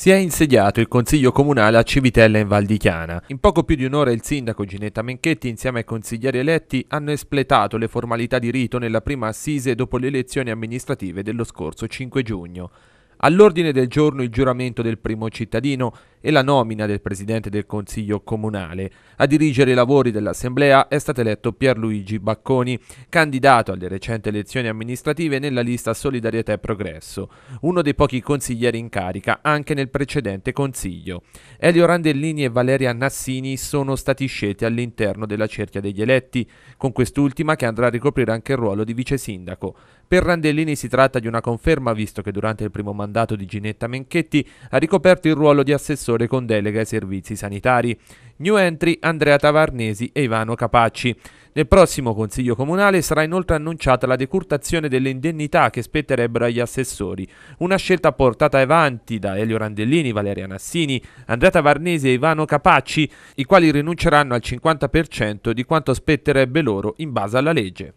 Si è insediato il Consiglio Comunale a Civitella in Val di Chiana. In poco più di un'ora il sindaco Ginetta Menchetti insieme ai consiglieri eletti hanno espletato le formalità di rito nella prima assise dopo le elezioni amministrative dello scorso 5 giugno. All'ordine del giorno il giuramento del primo cittadino e la nomina del presidente del Consiglio Comunale. A dirigere i lavori dell'Assemblea è stato eletto Pierluigi Bacconi, candidato alle recenti elezioni amministrative nella lista Solidarietà e Progresso, uno dei pochi consiglieri in carica anche nel precedente Consiglio. Elio Randellini e Valeria Nassini sono stati scelti all'interno della cerchia degli eletti, con quest'ultima che andrà a ricoprire anche il ruolo di vice sindaco. Per Randellini si tratta di una conferma visto che durante il primo mandato mandato di Ginetta Menchetti, ha ricoperto il ruolo di assessore con delega ai servizi sanitari. New entry Andrea Tavarnesi e Ivano Capacci. Nel prossimo Consiglio Comunale sarà inoltre annunciata la decurtazione delle indennità che spetterebbero agli assessori, una scelta portata avanti da Elio Randellini, Valeria Nassini, Andrea Tavarnesi e Ivano Capacci, i quali rinunceranno al 50% di quanto spetterebbe loro in base alla legge.